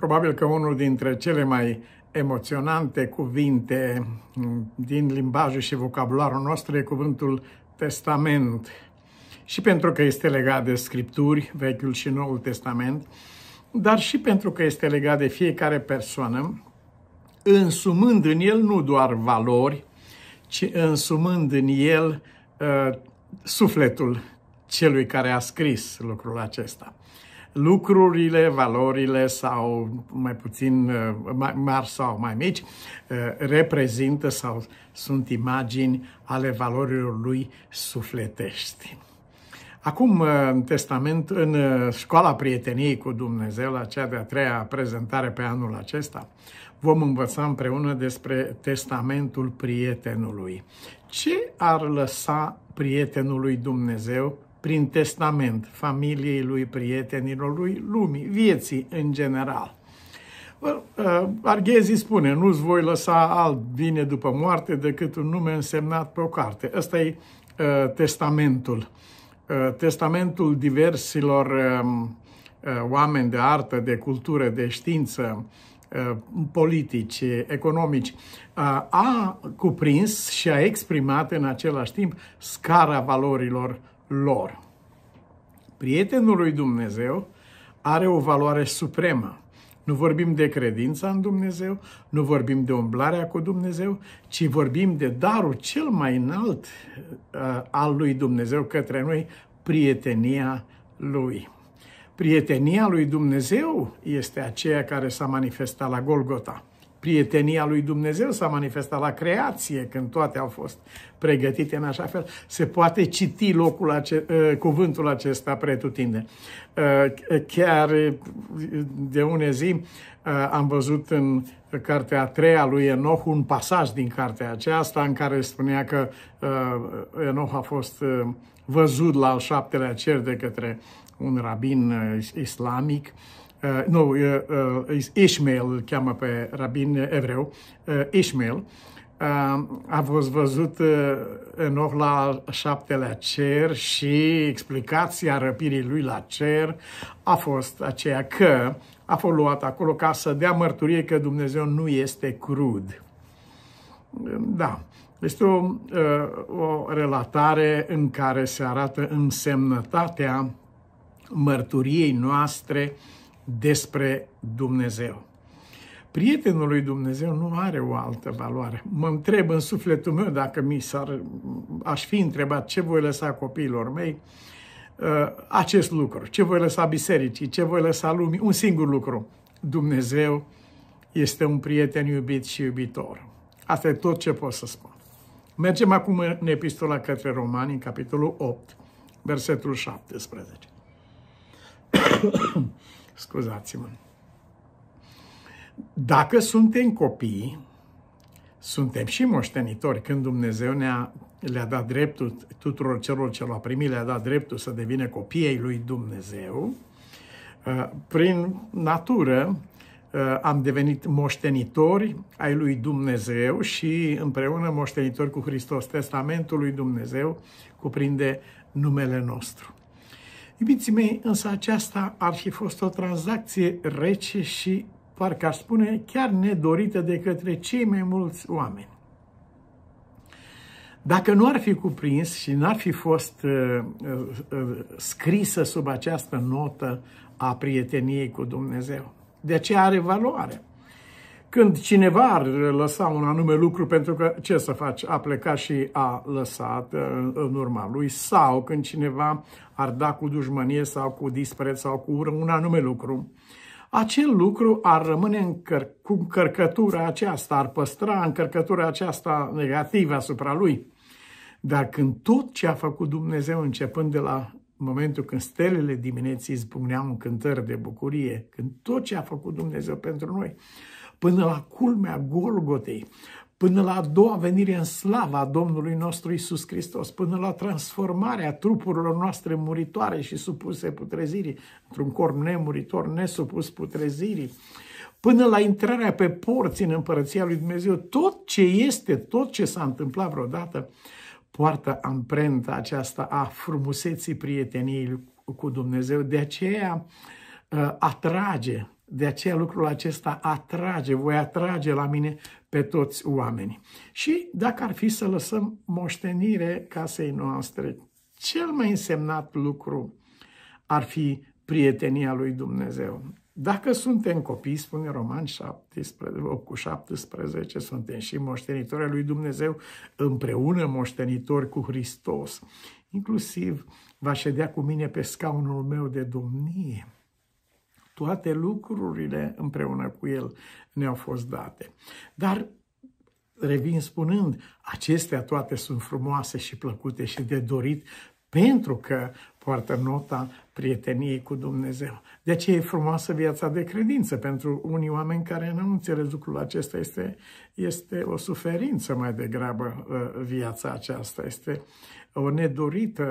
Probabil că unul dintre cele mai emoționante cuvinte mm, din limbajul și vocabularul nostru e cuvântul testament. Și pentru că este legat de scripturi, Vechiul și Noul Testament, dar și pentru că este legat de fiecare persoană, însumând în el nu doar valori, ci însumând în el uh, sufletul celui care a scris lucrul acesta lucrurile, valorile sau mai puțin uh, mai mari sau mai mici uh, reprezintă sau sunt imagini ale valorilor lui sufletești. Acum, uh, în testament, în școala prieteniei cu Dumnezeu, la cea de-a treia prezentare pe anul acesta, vom învăța împreună despre testamentul prietenului. Ce ar lăsa prietenului Dumnezeu prin testament familiei lui, prietenilor lui, lumii, vieții în general. Uh, Arghezi spune, nu-ți voi lăsa alt bine după moarte decât un nume însemnat pe o carte. Ăsta e uh, testamentul. Uh, testamentul diversilor um, oameni de artă, de cultură, de știință, politici, economici, a cuprins și a exprimat în același timp scara valorilor lor. Prietenul lui Dumnezeu are o valoare supremă. Nu vorbim de credința în Dumnezeu, nu vorbim de umblarea cu Dumnezeu, ci vorbim de darul cel mai înalt uh, al lui Dumnezeu către noi, prietenia lui. Prietenia lui Dumnezeu este aceea care s-a manifestat la Golgota prietenia lui Dumnezeu s-a manifestat la creație, când toate au fost pregătite în așa fel. Se poate citi locul ace- ă, cuvântul acesta pretutinde. Ă, chiar de une zi ă, am văzut în cartea a treia lui Enoch un pasaj din cartea aceasta în care spunea că Enoch a fost văzut la al șaptelea cer de către un rabin islamic uh, uh, nu, uh, Ishmael îl cheamă pe rabin evreu, uh, Ishmael, uh, a fost văzut uh, în ochi la al șaptelea cer și explicația răpirii lui la cer a fost aceea că a fost luat acolo ca să dea mărturie că Dumnezeu nu este crud. Da, este o, o relatare în care se arată însemnătatea mărturiei noastre despre Dumnezeu. Prietenul lui Dumnezeu nu are o altă valoare. Mă întreb în sufletul meu dacă mi s-ar, aș fi întrebat ce voi lăsa copiilor mei, uh, acest lucru, ce voi lăsa bisericii, ce voi lăsa lumii, un singur lucru. Dumnezeu este un prieten iubit și iubitor. Asta e tot ce pot să spun. Mergem acum în epistola către Romani, în capitolul 8, versetul 17. Scuzați-mă. Dacă suntem copii, suntem și moștenitori când Dumnezeu ne-a, le-a dat dreptul, tuturor celor ce l-au primit, le-a dat dreptul să devină copiii lui Dumnezeu, ă, prin natură ă, am devenit moștenitori ai lui Dumnezeu și împreună moștenitori cu Hristos. Testamentul lui Dumnezeu cuprinde numele nostru. Iubiții mei, însă aceasta ar fi fost o tranzacție rece și, parcă aș spune, chiar nedorită de către cei mai mulți oameni. Dacă nu ar fi cuprins și n-ar fi fost uh, uh, uh scrisă sub această notă a prieteniei cu Dumnezeu. De aceea are valoare. Când cineva ar lăsa un anume lucru, pentru că ce să faci, a plecat și a lăsat uh, în urma lui, sau când cineva ar da cu dușmănie sau cu dispreț sau cu ură un anume lucru, acel lucru ar rămâne încăr- cu încărcătura aceasta, ar păstra încărcătura aceasta negativă asupra lui. Dar când tot ce a făcut Dumnezeu, începând de la momentul când stelele dimineții spuneau un cântări de bucurie, când tot ce a făcut Dumnezeu pentru noi, până la culmea Golgotei, până la a doua venire în slava Domnului nostru Isus Hristos, până la transformarea trupurilor noastre muritoare și supuse putrezirii, într-un corp nemuritor, nesupus putrezirii, până la intrarea pe porți în împărăția lui Dumnezeu, tot ce este, tot ce s-a întâmplat vreodată, poartă amprenta aceasta a frumuseții prieteniei cu Dumnezeu. De aceea uh, atrage de aceea lucrul acesta atrage, voi atrage la mine pe toți oamenii. Și dacă ar fi să lăsăm moștenire casei noastre, cel mai însemnat lucru ar fi prietenia lui Dumnezeu. Dacă suntem copii, spune Roman 17, 8 cu 17, suntem și moștenitori lui Dumnezeu, împreună moștenitori cu Hristos. Inclusiv va ședea cu mine pe scaunul meu de domnie toate lucrurile împreună cu El ne-au fost date. Dar revin spunând, acestea toate sunt frumoase și plăcute și de dorit pentru că poartă nota prieteniei cu Dumnezeu. De ce e frumoasă viața de credință. Pentru unii oameni care nu înțeleg lucrul acesta, este, este o suferință mai degrabă uh, viața aceasta. Este o nedorită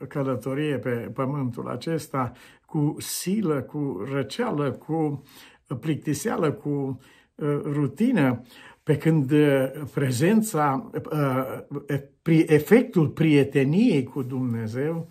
uh, călătorie pe pământul acesta cu silă, cu răceală, cu uh, plictiseală, cu rutină, pe când prezența, efectul prieteniei cu Dumnezeu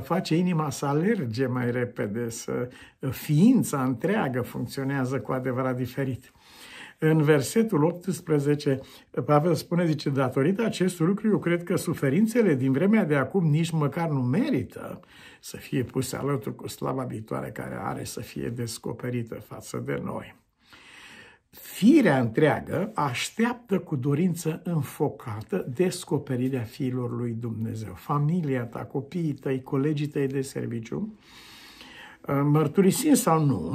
face inima să alerge mai repede, să ființa întreagă funcționează cu adevărat diferit. În versetul 18, Pavel spune, zice, datorită acestui lucru, eu cred că suferințele din vremea de acum nici măcar nu merită să fie puse alături cu slava viitoare care are să fie descoperită față de noi firea întreagă așteaptă cu dorință înfocată descoperirea fiilor lui Dumnezeu. Familia ta, copiii tăi, colegii tăi de serviciu, uh, mărturisind sau nu,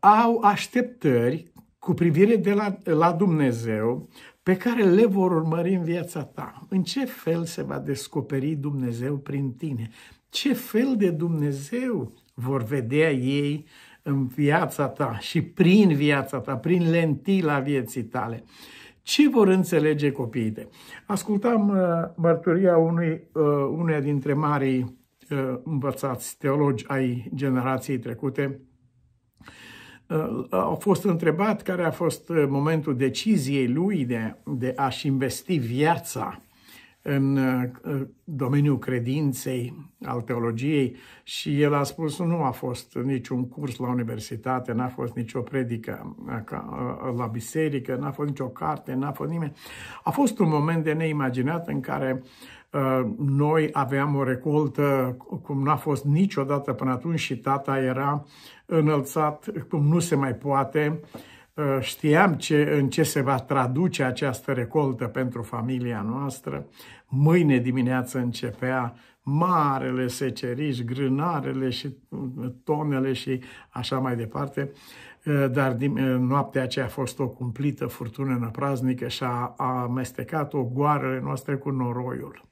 au așteptări cu privire de la, la Dumnezeu pe care le vor urmări în viața ta. În ce fel se va descoperi Dumnezeu prin tine? Ce fel de Dumnezeu vor vedea ei uh, în viața ta și prin viața ta, prin lentila vieții tale. Ce vor înțelege copiii de? Ascultam uh, mărturia unui, uh, uneia dintre marii uh, învățați teologi ai generației trecute, a fost întrebat care a fost momentul deciziei lui de, de a-și investi viața în uh, uh, domeniul credinței, al teologiei și el a spus nu a fost niciun curs la universitate, n-a fost nicio predică uh, la biserică, n-a fost nicio carte, n-a fost nimeni. A fost un moment de neimaginat în care noi aveam o recoltă cum n-a fost niciodată până atunci și tata era înălțat cum nu se mai poate Ă, știam ce, în ce se va traduce această recoltă pentru familia noastră. Mâine dimineață începea marele seceriș, grânarele și uh, tonele și așa mai departe, ă, dar ă, noaptea aceea a fost o cumplită furtună năpraznică și a, a amestecat-o goarele noastre cu noroiul.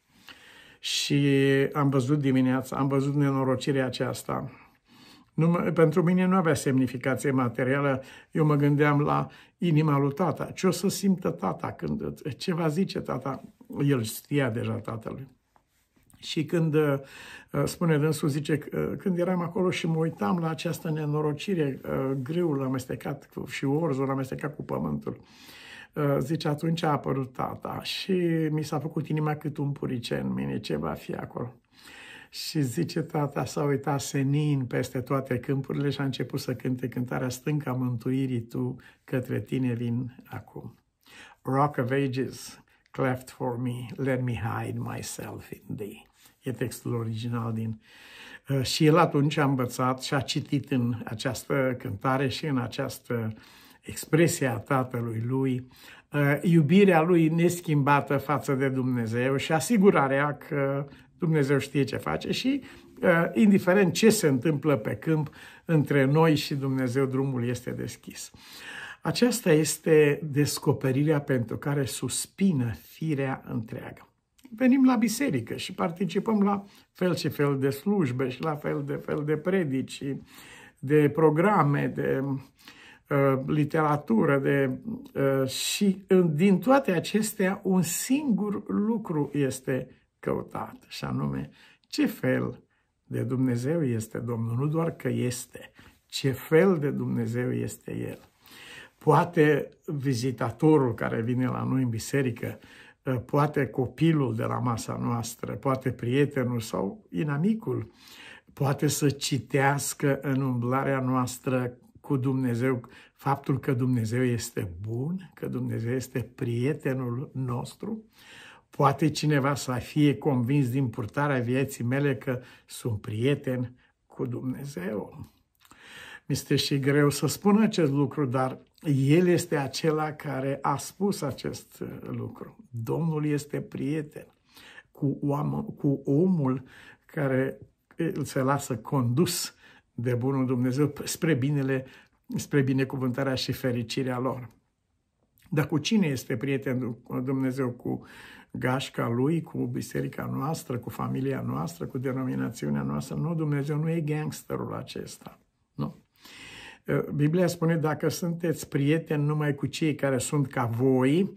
Și am văzut dimineața, am văzut nenorocirea aceasta nu, pentru mine nu avea semnificație materială. Eu mă gândeam la inima lui tata. Ce o să simtă tata când ce va zice tata? El știa deja tatălui. Și când, uh, uh, spune dânsul, zice, uh, când eram acolo și mă uitam la această nenorocire, greul amestecat și orzul amestecat cu pământul, zice, atunci a apărut tata și mi s-a făcut inima cât un puricen în mine, ce va fi acolo. Și zice tata, s-a uitat senin peste toate câmpurile și a început să cânte cântarea stânca mântuirii tu, către tine vin acum. Rock of Ages, cleft for me, let me hide myself in thee. E textul original din... Uh, și el atunci a învățat și a citit în această cântare și în această expresie a tatălui lui, uh, iubirea lui neschimbată față de Dumnezeu și asigurarea că Dumnezeu știe ce face și, uh, indiferent ce se întâmplă pe câmp, între noi și Dumnezeu drumul este deschis. Aceasta este descoperirea pentru care suspină firea întreagă. Venim la biserică și participăm la fel și fel de slujbe și la fel de fel de predici, de programe, de uh, literatură, de, uh, și din toate acestea un singur lucru este căutat, și anume ce fel de Dumnezeu este Domnul, nu doar că este, ce fel de Dumnezeu este El. Poate vizitatorul care vine la noi în biserică, ă, poate copilul de la masa noastră, poate prietenul sau inamicul, poate să citească în umblarea noastră cu Dumnezeu, faptul că Dumnezeu este bun, că Dumnezeu este prietenul nostru, Poate cineva să fie convins din purtarea vieții mele că sunt prieten cu Dumnezeu. Mi-este și greu să spun acest lucru, dar El este acela care a spus acest uh, lucru. Domnul este prieten cu, oamă, cu omul care uh, se lasă condus de bunul Dumnezeu spre binele, spre binecuvântarea și fericirea lor. Dar cu cine este prietenul Dumnezeu? Cu gașca lui, cu biserica noastră, cu familia noastră, cu denominațiunea noastră. Nu, Dumnezeu nu e gangsterul acesta. Nu. Eh, Biblia spune, dacă sunteți prieteni numai cu cei care sunt ca voi,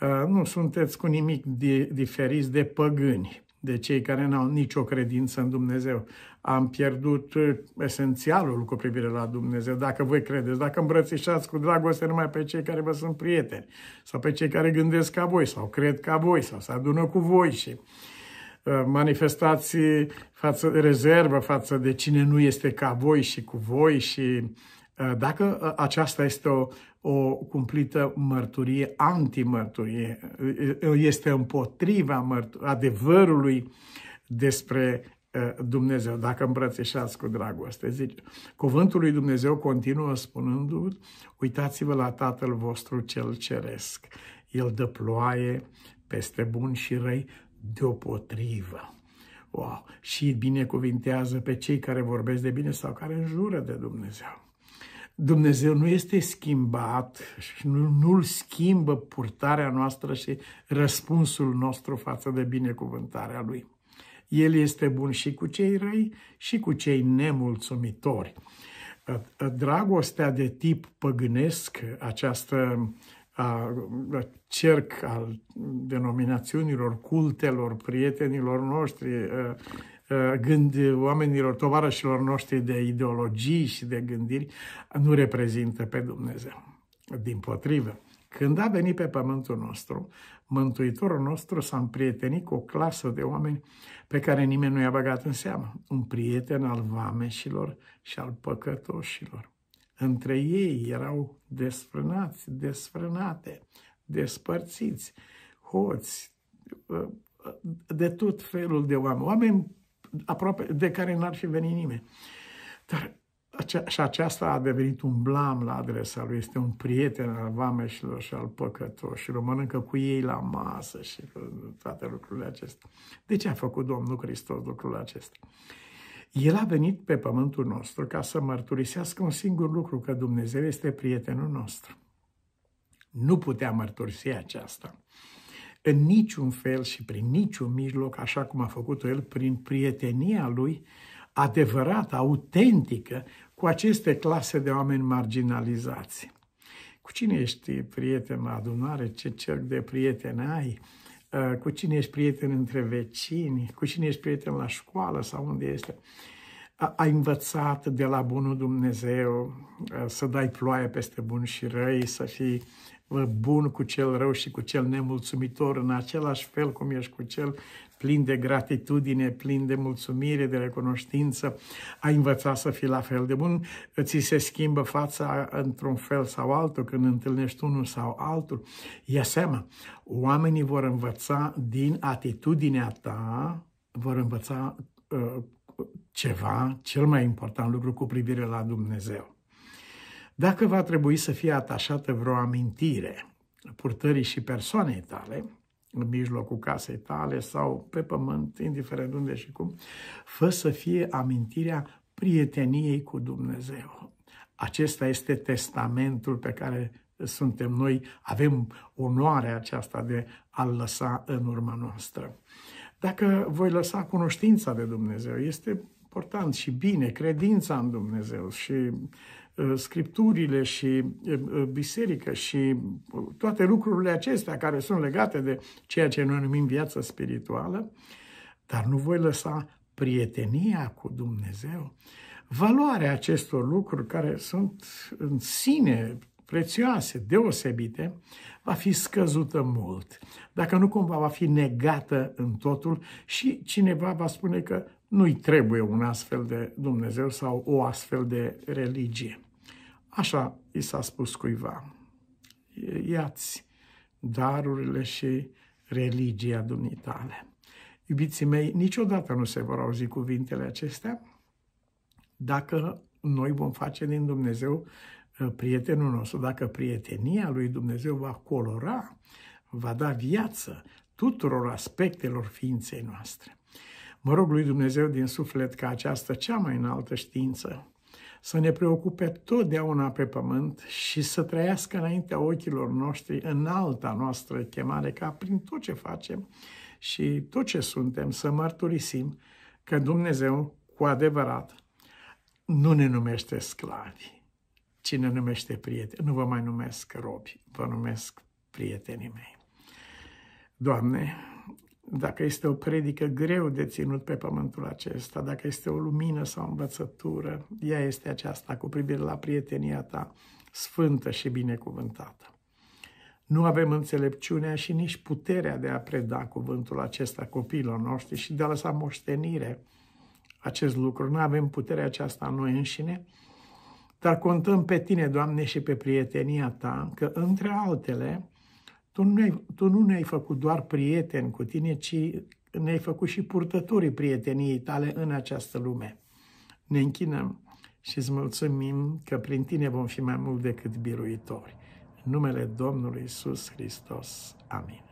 eh, nu sunteți cu nimic diferiți de păgâni de cei care n-au nicio credință în Dumnezeu. Am pierdut uh, esențialul cu privire la Dumnezeu, dacă voi credeți, dacă îmbrățișați cu dragoste numai pe cei care vă sunt prieteni, sau pe cei care gândesc ca voi, sau cred ca voi, sau se adună cu voi și uh, manifestați față, rezervă față de cine nu este ca voi și cu voi și uh, Eh, dacă eh, aceasta este o, o cumplită mărturie, antimărturie, eh, este împotriva adevărului despre Dumnezeu, dacă îmbrățișați cu dragoste. Zice, cuvântul lui Dumnezeu continuă spunându uitați-vă la Tatăl vostru cel ceresc. El dă ploaie peste bun și răi deopotrivă. Wow! Și binecuvintează pe cei care vorbesc de bine sau care înjură de Dumnezeu. Dumnezeu nu este schimbat și nu, nu-L schimbă purtarea noastră și răspunsul nostru față de binecuvântarea Lui. El este bun și cu cei răi și cu cei nemulțumitori. Dragostea de tip păgânesc, această a, cerc al denominațiunilor, cultelor, prietenilor noștri, a, Eh, gând oamenilor, tovarășilor noștri de ideologii și de gândiri, nu reprezintă pe Dumnezeu. Din potrivă, când a venit pe pământul nostru, Mântuitorul nostru s-a împrietenit cu o clasă de oameni pe care nimeni nu i-a băgat în seamă. Un prieten al vameșilor și al păcătoșilor. Între ei erau desfrânați, desfrânate, despărțiți, hoți, eh, de tot felul de oameni. Oameni aproape de care n-ar fi venit nimeni. Dar și aceasta a devenit un blam la adresa lui. Este un prieten al vameșilor și al păcătoșilor. Mănâncă cu ei la masă și toate lucrurile acestea. De ce a făcut Domnul Hristos lucrul acesta? El a venit pe pământul nostru ca să mărturisească un singur lucru, că Dumnezeu este prietenul nostru. Nu putea mărturisi aceasta în niciun fel și prin niciun mijloc, așa cum a făcut-o el, prin prietenia lui adevărată, autentică, cu aceste clase de oameni marginalizați. Cu cine ești prieten la adunare? Ce cerc de prieteni ai? Uh, cu cine ești prieten între vecini? Cu cine ești prieten la școală sau unde este? ai învățat de la bunul Dumnezeu să dai ploaie peste bun și răi, să fii bun cu cel rău și cu cel nemulțumitor, în același fel cum ești cu cel plin de gratitudine, plin de mulțumire, de recunoștință, ai învățat să fii la fel de bun, ți se schimbă fața într-un fel sau altul când întâlnești unul sau altul. Ia seama, oamenii vor învăța din atitudinea ta, vor învăța ă, ceva, cel mai important lucru cu privire la Dumnezeu. Dacă va trebui să fie atașată vreo amintire purtării și persoanei tale, în mijlocul casei tale sau pe pământ, indiferent unde și cum, fă să fie amintirea prieteniei cu Dumnezeu. Acesta este testamentul pe care suntem noi, avem onoarea aceasta de a-l lăsa în urma noastră dacă voi lăsa cunoștința de Dumnezeu, este important și bine, credința în Dumnezeu și uh, scripturile și uh, uh, biserică și toate lucrurile acestea care sunt legate de ceea ce noi numim viața spirituală, dar nu voi lăsa prietenia cu Dumnezeu, valoarea acestor lucruri care sunt în sine prețioase, deosebite, va fi scăzută mult. Dacă nu cumva va fi negată în totul și cineva va spune că nu-i trebuie un astfel de Dumnezeu sau o astfel de religie. Așa i s-a spus cuiva. Iați darurile și religia dumneitale. Iubiții mei, niciodată nu se vor auzi cuvintele acestea dacă noi vom face din Dumnezeu Uh, prietenul nostru, dacă prietenia lui Dumnezeu va colora, va da viață tuturor aspectelor ființei noastre. Mă rog lui Dumnezeu din suflet ca această cea mai înaltă știință să ne preocupe totdeauna pe pământ și să trăiască înaintea ochilor noștri în alta noastră chemare, ca prin tot ce facem și tot ce suntem să mărturisim că Dumnezeu cu adevărat nu ne numește sclavi, cine numește prieteni, nu vă mai numesc robi, vă numesc prietenii mei. Doamne, dacă este o predică greu de ținut pe pământul acesta, dacă este o lumină sau o învățătură, ea este aceasta cu privire la prietenia ta, sfântă și binecuvântată. Nu avem înțelepciunea și nici puterea de a preda cuvântul acesta copiilor noștri și de a lăsa moștenire acest lucru. Nu avem puterea aceasta noi înșine, dar contăm pe tine, Doamne, și pe prietenia ta, că între altele, tu nu, ne-ai, tu nu ne-ai făcut doar prieteni cu tine, ci ne-ai făcut și purtătorii prieteniei tale în această lume. Ne închinăm și îți mulțumim că prin tine vom fi mai mult decât biruitori. În numele Domnului Isus Hristos. Amin.